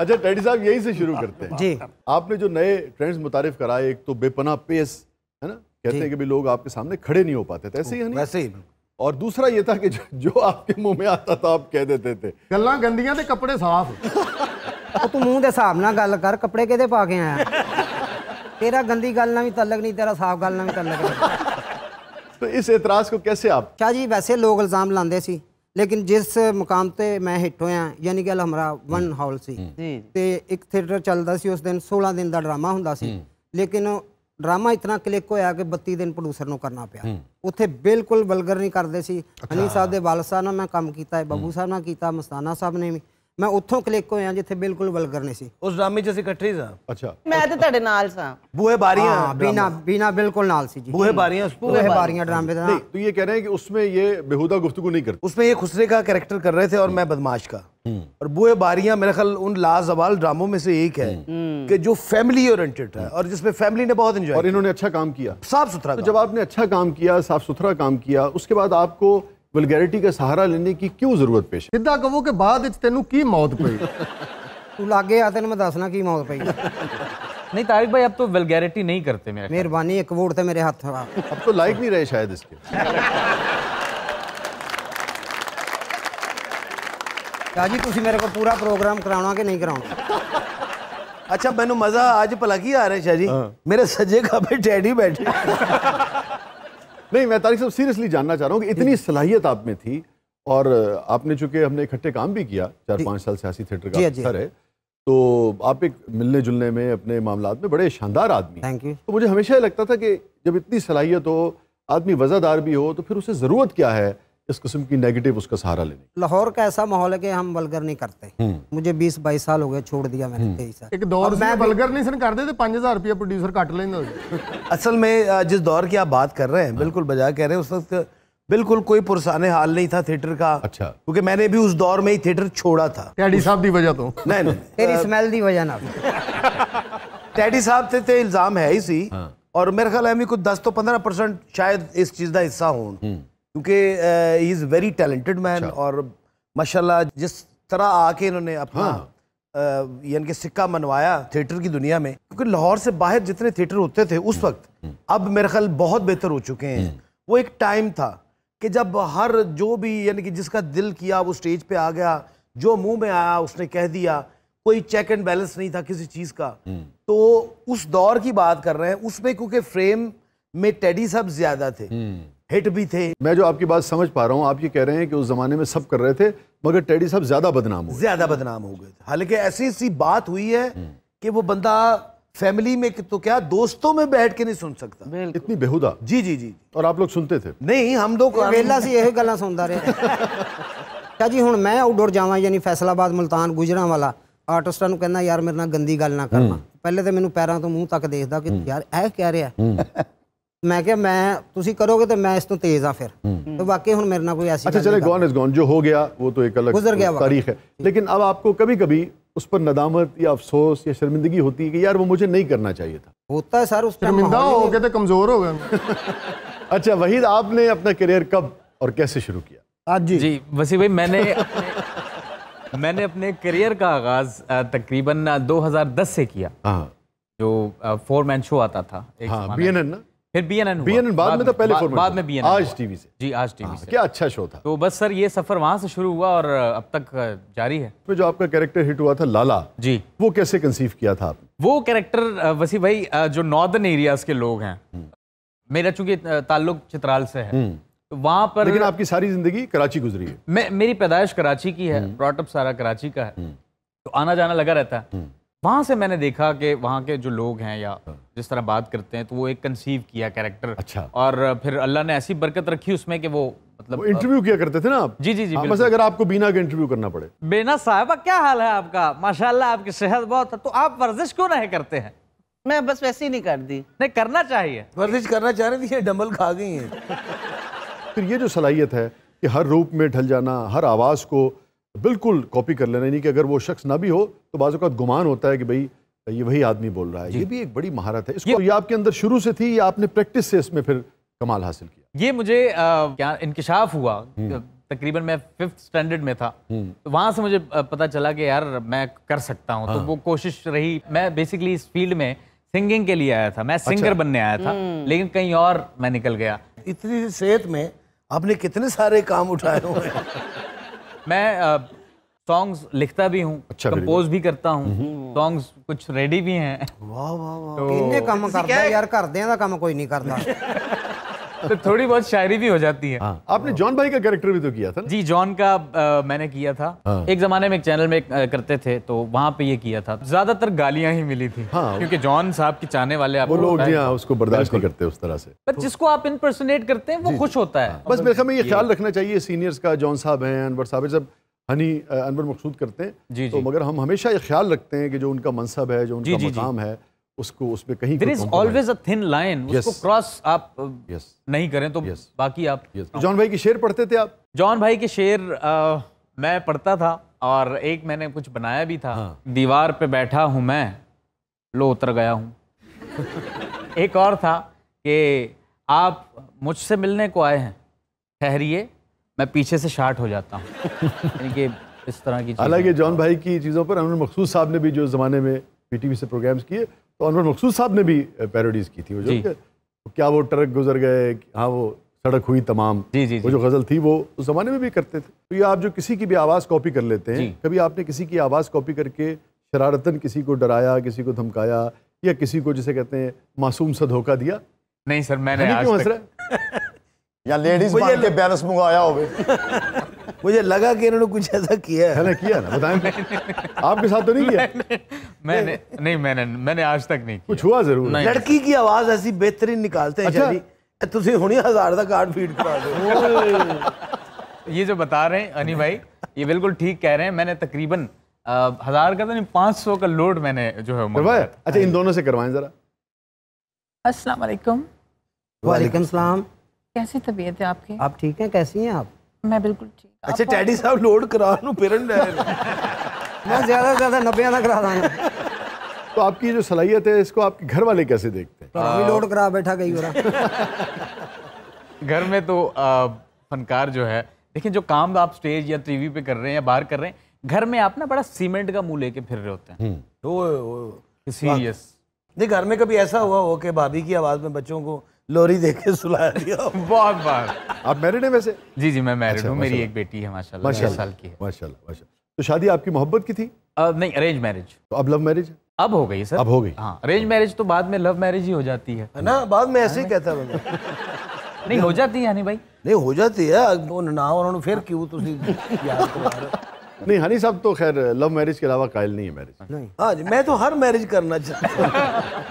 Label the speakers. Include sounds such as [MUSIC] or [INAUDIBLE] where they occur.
Speaker 1: अच्छा टैडी साहब यही से शुरू करते हैं जी आपने जो नए ट्रेंड्स मुतारिफ कराए एक तो बेपना पेस है ना कहते हैं कि भी लोग आपके सामने खड़े नहीं हो पाते थे ऐसे ही नहीं? वैसे ही और दूसरा ये था
Speaker 2: कि जो जो आपके मुंह में आता था आप कह देते थे गल्ला गंदियां थे कपड़े साफ तू मुंह के हिसाब ना गल कर कपड़े कहते पा के आया तेरा गंदी गल ना भी तलक नहीं तेरा साफ गल ना भी तलक नहीं तो इस एतराज को कैसे आप क्या जी वैसे लोग इल्जाम लाते सी ਲੇਕਿਨ ਜਿਸ ਮਕਾਮ ਤੇ ਮੈਂ ਹਿੱਟ ਹੋਇਆ ਯਾਨੀ ਕਿ ਅਲਹਮਰਾ ਵਨ ਹਾਲ ਸੀ ਤੇ ਇੱਕ ਥੀਏਟਰ ਚੱਲਦਾ ਸੀ ਉਸ ਦਿਨ 16 ਦਿਨ ਦਾ ਡਰਾਮਾ ਹੁੰਦਾ ਸੀ ਲੇਕਿਨ ਡਰਾਮਾ ਇਤਨਾ ਕਲਿੱਕ ਹੋਇਆ ਕਿ 32 ਦਿਨ ਪ੍ਰੋਡਿਊਸਰ ਨੂੰ ਕਰਨਾ ਪਿਆ ਉੱਥੇ ਬਿਲਕੁਲ ਬਲਗਰ ਨਹੀਂ ਕਰਦੇ ਸੀ ਹਨੀ ਸਾਹਿਬ ਦੇ ਵਾਲਸਾ ਨਾਲ ਮੈਂ ਕੰਮ ਕੀਤਾ ਹੈ ਬੱਬੂ ਸਾਹਿਬ ਨਾਲ ਕੀਤਾ ਮਸਤਾਨਾ ਸਾਹਿਬ ਨੇ ਵੀ ਮੈਂ ਉੱਥੋਂ ਕਲਿੱਕ ਹੋਇਆ ਜਿੱਥੇ ਬਿਲਕੁਲ ਵਲਗਰ ਨਹੀਂ ਸੀ
Speaker 3: ਉਸ ਡਰਾਮੇ 'ਚ ਅਸੀਂ ਇਕੱਠੇ ਅੱਛਾ
Speaker 2: ਮੈਂ ਤੇ ਤੁਹਾਡੇ ਨਾਲ ਬੂਹੇ ਬਾਰੀਆਂ
Speaker 3: ਬਿਲਕੁਲ ਨਾਲ ਸੀ ਜੀ ਬੂਹੇ ड्रामे था अच्छा। हाँ, तो और मैं बदमाश हम्म। और बारियां मेरा ख्याल उन लाजवाल ड्रामों में से एक है हम्म। हम्म। कि जो फैमिली ओरिएंटेड है और जिसमें फैमिली ने बहुत एंजॉय और इन्होंने
Speaker 1: अच्छा काम किया साफ सुथरा तो जब आपने अच्छा काम किया साफ सुथरा काम किया उसके बाद आपको वलगैरिटी का सहारा लेने की क्यों जरूरत पेश सीधा कहो कि बाद तेन की मौत ਮੌਤ
Speaker 2: [LAUGHS] तू लागे आ तेन मैं दसना की मौत ਮੌਤ नहीं तारिक भाई अब तो वलगैरिटी नहीं करते मेरे मेहरबानी एक वोट थे मेरे हाथ अब तो लाइक नहीं रहे शायद इसके
Speaker 3: जी तुम मेरे को पूरा प्रोग्राम करा ਕਿ नहीं करा अच्छा मैं मजा आज की आ रहा है शाह जी हाँ। मेरे सजे का डैडी बैठे [LAUGHS] नहीं मैं तारिक साहब सीरियसली जानना चाह रहा हूँ कि इतनी सलाहियत आप
Speaker 1: में थी और आपने चूंकि हमने इकट्ठे काम भी किया चार पाँच साल सियासी थिएटर का सर है तो आप एक मिलने जुलने में अपने मामला में बड़े शानदार आदमी थैंक यू तो मुझे हमेशा लगता था कि जब इतनी सलाहियत हो आदमी वज़ादार भी हो तो फिर उसे ज़रूरत क्या है इस किस्म की नेगेटिव उसका सहारा लेने
Speaker 2: लाहौर का ऐसा माहौल है कि हम बलगर नहीं करते हम्म। मुझे 20 22 साल हो
Speaker 3: गए छोड़ दिया मैंने तेईस हम्म।
Speaker 2: साल एक दौर मैं बलगर नहीं सर
Speaker 1: करते थे तो पाँच हज़ार रुपया प्रोड्यूसर काट लेंगे
Speaker 3: असल में जिस दौर की आप बात कर रहे हैं हाँ। बिल्कुल बजाय कह रहे हैं उस वक्त बिल्कुल कोई पुरसाने हाल नहीं था थिएटर का अच्छा क्योंकि मैंने भी उस दौर में ही थिएटर छोड़ा था टैडी साहब की वजह तो नहीं तेरी स्मेल की वजह ना टैडी साहब से तो इल्जाम है ही सी हाँ। और मेरे ख्याल है भी कुछ दस तो पंद्रह परसेंट शायद इस चीज़ का हिस्सा हूँ क्योंकि he is very talented man और माशाल्लाह जिस तरह आके इन्होंने अपना हाँ। यानी कि सिक्का मनवाया थिएटर की दुनिया में क्योंकि लाहौर से बाहर जितने थिएटर होते थे उस हम्म। वक्त अब मेरे ख्याल बहुत बेहतर हो चुके हैं हम्म। वो एक टाइम था कि जब हर जो भी यानी कि जिसका दिल किया वो स्टेज पे आ गया जो मुंह में आया उसने कह दिया कोई चेक एंड बैलेंस नहीं था किसी चीज़ का हम्म। तो उस दौर की बात कर रहे हैं उसमें क्योंकि फ्रेम में टेडी साहब ज़्यादा थे हिट भी थे मैं जो आपकी बात समझ पा रहा हूँ आप ये कह रहे हैं कि उस जमाने में सब कर रहे थे मगर टेडी साहब ज्यादा बदनाम हो ज्यादा बदनाम हो गए थे हालांकि ऐसी ऐसी बात हुई है हम्म। कि वो बंदा फैमिली में तो क्या दोस्तों में बैठ के नहीं सुन सकता इतनी बेहुदा जी जी जी और आप लोग सुनते थे नहीं हम लोग वेला तो से यही गल सुनता
Speaker 2: रहे क्या [LAUGHS] अच्छा जी हूँ मैं आउटडोर जावा यानी फैसलाबाद मुल्तान गुजरा वाला आर्टिस्टा कहना यार मेरे ਮੇਰੇ ਨਾਲ ਗੰਦੀ ਗੱਲ ਨਾ ਕਰਨਾ ਪਹਿਲੇ ਤਾਂ ਮੈਨੂੰ ਪੈਰਾਂ ਤੋਂ ਮੂੰਹ ਤੱਕ ਦੇਖਦਾ ਕਿ ਯਾਰ ਇਹ ਕਹਿ ਰਿਹਾ मैं क्या मैं तुसी करोगे तो मैं इस तो तेज हाँ फिर तो वाकई हूँ मेरे ना कोई ऐसी अच्छा चले गॉन
Speaker 1: इज गॉन जो हो गया वो तो एक अलग गुजर गया तारीख है लेकिन अब आपको कभी कभी उस पर नदामत या अफसोस या शर्मिंदगी होती है कि यार वो मुझे नहीं करना चाहिए था होता है सर उस शर्मिंदा हो गए तो कमजोर हो गए अच्छा वहीद आपने अपना करियर कब और कैसे शुरू किया
Speaker 4: आज जी जी वसी भाई मैंने मैंने अपने करियर का आगाज तकरीबन 2010 से किया जो फोर मैन शो आता था एक हाँ, बीएनएन ना फिर B N N B N N बाद में था तो पहले बाद, बाद में एन आज टीवी से जी आज टीवी हाँ, से क्या अच्छा शो था तो बस सर ये सफर वहां से शुरू हुआ और अब तक जारी है तो जो आपका कैरेक्टर हिट हुआ था लाला
Speaker 1: जी वो कैसे कंसीव किया था आपने
Speaker 4: वो कैरेक्टर वसी भाई जो नॉर्दर्न एरियाज के लोग हैं हम्म। मेरा चूंकि ताल्लुक चित्राल से है हम्म। तो वहाँ पर लेकिन
Speaker 1: आपकी सारी जिंदगी कराची गुजरी है
Speaker 4: मैं मेरी पैदाइश कराची की है ब्रॉटअप हम्म। सारा कराची का है तो आना जाना लगा रहता है वहाँ से मैंने देखा कि वहाँ के जो लोग हैं या हाँ। जिस तरह बात करते हैं तो वो एक कंसीव किया कैरेक्टर अच्छा और फिर अल्लाह ने ऐसी बरकत रखी उसमें कि वो मतलब इंटरव्यू किया करते थे ना आप जी जी जी आ, हाँ, अगर आपको बीना का इंटरव्यू करना पड़े बीना साहबा क्या हाल है आपका माशाल्लाह आपकी सेहत बहुत है तो आप वर्जिश क्यों नहीं करते हैं मैं बस वैसे ही नहीं कर दी नहीं करना चाहिए वर्जिश करना चाह रही थी ये डम्बल खा गई है [LAUGHS]
Speaker 1: फिर ये जो सलाहियत है कि हर रूप में ढल जाना हर आवाज़ को बिल्कुल कॉपी कर लेना यानी कि अगर वो शख्स ना भी हो तो बाजू का गुमान होता है कि भाई ये वही आदमी बोल रहा है ये भी एक बड़ी महारत है इसको ये, ये आपके अंदर शुरू से थी या आपने प्रैक्टिस से इसमें फिर कमाल हासिल किया
Speaker 4: ये मुझे क्या इंकशाफ हुआ हम्म। तकरीबन मैं फिफ्थ स्टैंडर्ड में था हम्म। तो वहाँ से मुझे पता चला कि यार मैं कर सकता हूँ तो हाँ। तो वो कोशिश रही मैं बेसिकली इस फील्ड में सिंगिंग के लिए आया था मैं सिंगर अच्छा। बनने आया था हम्म। लेकिन कहीं और मैं निकल गया
Speaker 3: इतनी सेहत में आपने कितने सारे काम उठाए
Speaker 4: हुए हैं [LAUGHS] मैं सॉन्ग्स लिखता भी हूँ अच्छा कंपोज भी करता हूँ सॉन्ग्स हम्म। कुछ रेडी भी हैं वाह वाह वाह तो... काम करता
Speaker 2: है यार कर दें का काम
Speaker 4: कोई नहीं करता तो थोड़ी बहुत शायरी भी हो जाती है हाँ। आपने जॉन भाई का कैरेक्टर भी तो किया था ना? जी जॉन का आ, मैंने किया था हाँ। एक जमाने में एक चैनल में करते थे तो वहाँ पे ये किया था ज्यादातर गालियाँ ही मिली थी हाँ। क्योंकि जॉन साहब के चाहने वाले आप लोग हाँ,
Speaker 1: उसको बर्दाश्त नहीं करते उस तरह से
Speaker 4: पर जिसको आप इनपर्सोनेट करते हैं वो खुश होता है हाँ। बस मेरे ख्याल में ये ख्याल
Speaker 1: रखना चाहिए सीनियर्स का जॉन साहब है अनवर साहब जब हनी अनवर मकसूद करते हैं जी, तो मगर हम हमेशा ये ख्याल रखते हैं कि जो उनका मनसब है जो उनका मकाम है उसको उसमें कहीं there is always
Speaker 4: a thin line उसको क्रॉस आप uh, yes. नहीं करें तो yes. बाकी आप yes. जॉन भाई के शेर पढ़ते थे आप जॉन भाई के शेर आ, uh, मैं पढ़ता था और एक मैंने कुछ बनाया भी था हाँ। दीवार पे बैठा हूँ मैं लो उतर गया हूँ [LAUGHS] एक और था कि आप मुझसे मिलने को आए हैं ठहरिए मैं पीछे से शार्ट हो जाता हूँ [LAUGHS] यानी कि इस तरह की हालांकि
Speaker 1: जॉन भाई की चीज़ों पर अमन मखसूद साहब ने भी जो ज़माने में पीटीवी से प्रोग्राम्स किए तो अनवर मकसूद साहब ने भी पैरोडीज की थी वो जो
Speaker 4: तो
Speaker 1: क्या वो ट्रक गुजर गए हाँ वो सड़क हुई तमाम जी जी वो जो गज़ल थी वो उस ज़माने में भी करते थे तो ये आप जो किसी की भी आवाज़ कॉपी कर लेते हैं कभी आपने किसी की आवाज़ कॉपी करके शरारतन किसी को डराया किसी को धमकाया या किसी को जिसे कहते हैं मासूम सा धोखा दिया
Speaker 4: नहीं सर मैंने आज क्यों हंस रहा या लेडीज के बैलेंस मंगाया हो
Speaker 3: [LAUGHS] मुझे लगा कि इन्होंने कुछ ऐसा किया है मैंने किया ना बताएं आपके साथ तो नहीं किया मैंने
Speaker 4: मैंने नहीं मैंने मैंने आज तक नहीं कुछ हुआ जरूर लड़की
Speaker 3: की आवाज़ ऐसी बेहतरीन निकालते हैं अच्छा? ਤੁਸੀਂ ਹੁਣੇ हजार ਦਾ ਕਾਰਡ ਫੀਡ करा
Speaker 4: दो ये जो बता रहे हैं अनी भाई ये बिल्कुल ठीक कह रहे हैं मैंने तकरीबन हजार का तो नहीं पांच सौ का लोड मैंने जो है अच्छा इन हाँ दोनों से करवाएं जरा अस्सलाम वालेकुम
Speaker 3: वालेकुम सलाम
Speaker 2: कैसी तबीयत है आपकी
Speaker 3: आप ठीक हैं कैसी हैं आप
Speaker 2: मैं बिल्कुल ठीक
Speaker 3: अच्छा टैडी साहब लोड करा नु पेरेंट ले मैं
Speaker 2: ज्यादा ज्यादा 90 का
Speaker 1: करा रहा तो आपकी जो सलाहियत है इसको आपके घर वाले कैसे देखते हैं लोड
Speaker 2: करा बैठा गई और
Speaker 4: [LAUGHS] घर में तो फनकार जो है देखिए जो काम आप स्टेज या टीवी पे कर रहे हैं या बाहर कर रहे हैं घर में आप ना बड़ा सीमेंट का मुंह लेके फिर रहे होते हैं तो हम्म। सीरियस
Speaker 3: नहीं घर में कभी ऐसा हुआ हो कि
Speaker 4: भाभी की आवाज़ में बच्चों को लोरी देखे सुला दिया बहुत बार आप मैरिड हैं वैसे जी जी मैं मैरिड अच्छा, हूँ मेरी एक बेटी है माशाल्लाह साल की है माशाल्लाह माशाल्लाह तो शादी आपकी मोहब्बत की थी आ, नहीं अरेंज मैरिज तो अब लव मैरिज अब हो गई सर अब हो गई हाँ अरेंज मैरिज तो बाद में लव मैरिज ही हो जाती है ना बाद
Speaker 3: में ऐसे ही कहता हूँ [LAUGHS] नहीं हो जाती है हनी भाई नहीं हो जाती है ना उन्होंने फिर क्यों तुसी नहीं हनी साहब तो खैर लव
Speaker 1: मैरिज के अलावा कायल नहीं है मैरिज नहीं
Speaker 3: हाँ मैं तो हर मैरिज करना चाहता हूँ